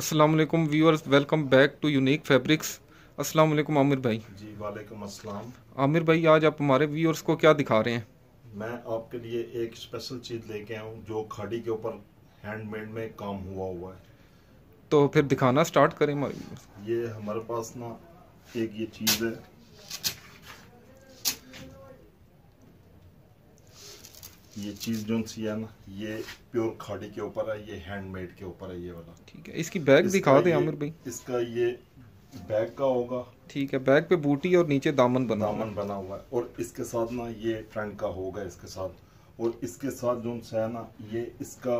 अस्सलाम वालेकुम viewers welcome back to unique fabrics अस्सलाम वालेकुम आमिर भाई जी वालेकुम अस्सलाम आमिर भाई आज आप हमारे व्यूअर्स को क्या दिखा रहे हैं मैं आपके लिए एक स्पेशल चीज़ लेके आया हूँ जो खाड़ी के ऊपर हैंडमेड में काम हुआ हुआ है तो फिर दिखाना स्टार्ट करें हमारे ये हमारे पास ना एक ये चीज़ है ये चीज जो सी है ना ये प्योर खाड़ी के ऊपर है ये हैंडमेड के ऊपर है ये वाला ठीक है इसकी बैग दिखा दे अमर भाई इसका ये बैग का होगा ठीक है बैग पे बूटी और नीचे दामन बना दामन बना हुआ है और इसके साथ ना ये फ्रंट का होगा इसके साथ और इसके साथ जो है ना ये इसका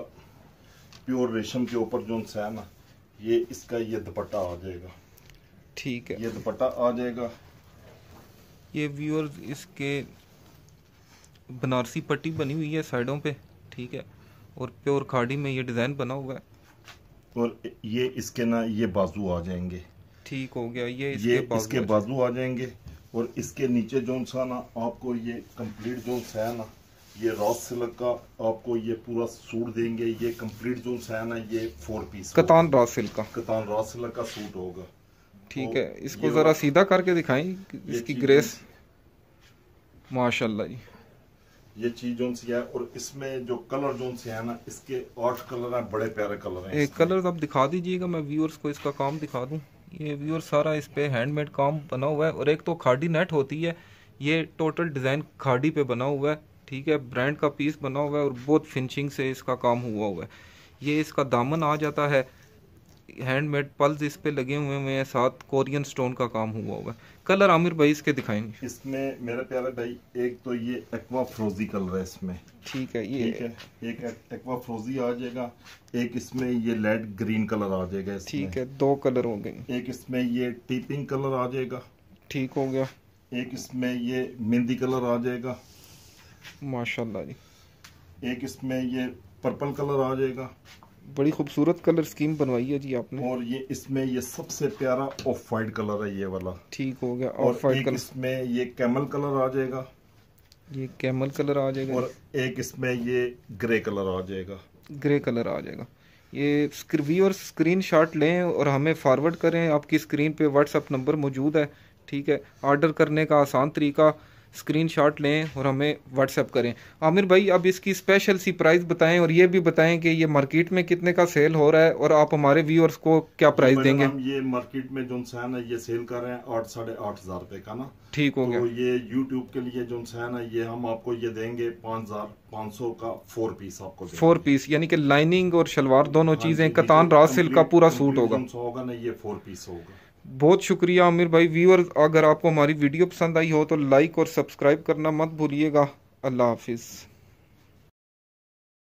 प्योर रेशम के ऊपर जो है ना ये इसका ये दुपट्टा आ जाएगा ठीक है ये दुपट्टा आ जाएगा ये व्यूअर्स इसके बनारसी पट्टी बनी हुई है साइडों पे ठीक है और प्योर खाड़ी में ये डिज़ाइन बना हुआ है और ये इसके ना ये बाजू आ जाएंगे ठीक हो गया ये इसके ये बाजू इसके बाजू आ जाएंगे और इसके नीचे जो सा ना आपको ये कंप्लीट जो है ना ये रॉस सिल्क का आपको ये पूरा सूट देंगे ये कंप्लीट जो है ना ये फोर पीस कतान रॉस सिल्क का कतान रॉस सिल्क का सूट होगा ठीक है इसको जरा सीधा करके दिखाएं इसकी ग्रेस माशाल्लाह जी ये चीज जोन सी है और इसमें जो कलर जोन सी है ना इसके आठ कलर हैं बड़े प्यारे कलर हैं कलर आप दिखा दीजिएगा मैं व्यूअर्स को इसका काम दिखा दूँ ये व्यूअर सारा इस पे हैंडमेड काम बना हुआ है और एक तो खाडी नेट होती है ये टोटल डिज़ाइन खाडी पे बना हुआ है ठीक है ब्रांड का पीस बना हुआ है और बहुत फिनिशिंग से इसका काम हुआ हुआ है ये इसका दामन आ जाता है हैंडमेड पल्स इस पे लगे हुए हुए हैं साथ कोरियन स्टोन का काम हुआ हुआ है कलर आमिर भाई इसके दिखाएंगे इसमें मेरे प्यारे भाई एक तो ये एक्वा फ्रोजी कलर है इसमें ठीक है ये ठीक है एक एक्वा फ्रोजी आ जाएगा एक इसमें ये लेड ग्रीन कलर आ जाएगा ठीक है दो कलर हो गए एक इसमें ये टीपिंग कलर आ जाएगा ठीक हो गया एक इसमें ये मेहंदी कलर आ जाएगा माशाल्लाह जी एक इसमें ये पर्पल कलर आ जाएगा बड़ी खूबसूरत कलर स्कीम बनवाई है जी आपने और ये इसमें ये सबसे प्यारा ऑफ वाइट कलर है ये वाला ठीक हो गया और वाइट कलर इसमें ये कैमल कलर आ जाएगा ये कैमल कलर आ जाएगा और एक इसमें ये ग्रे कलर आ जाएगा ग्रे कलर आ जाएगा ये स्क्री और स्क्रीन शॉट लें और हमें फॉरवर्ड करें आपकी स्क्रीन पे व्हाट्सअप नंबर मौजूद है ठीक है ऑर्डर करने का आसान तरीका स्क्रीनशॉट लें और हमें व्हाट्सअप करें आमिर भाई अब इसकी स्पेशल सी प्राइस बताएं और ये भी बताएं कि ये मार्केट में कितने का सेल हो रहा है और आप हमारे व्यूअर्स को क्या प्राइस देंगे हम ये मार्केट में जो है ना ये सेल कर रहे हैं आठ साढ़े आठ हजार रुपए का ना ठीक हो गया तो ये यूट्यूब के लिए जो है ना ये हम आपको ये देंगे पाँच हजार पाँच सौ का फोर पीस आपको फोर पीस यानी कि लाइनिंग और शलवार दोनों हाँ चीजें कतान रास सिल्क का पूरा सूट होगा होगा ना ये फोर पीस होगा बहुत शुक्रिया आमिर भाई व्यूअर अगर आपको हमारी वीडियो पसंद आई हो तो लाइक और सब्सक्राइब करना मत भूलिएगा अल्लाह हाफिज़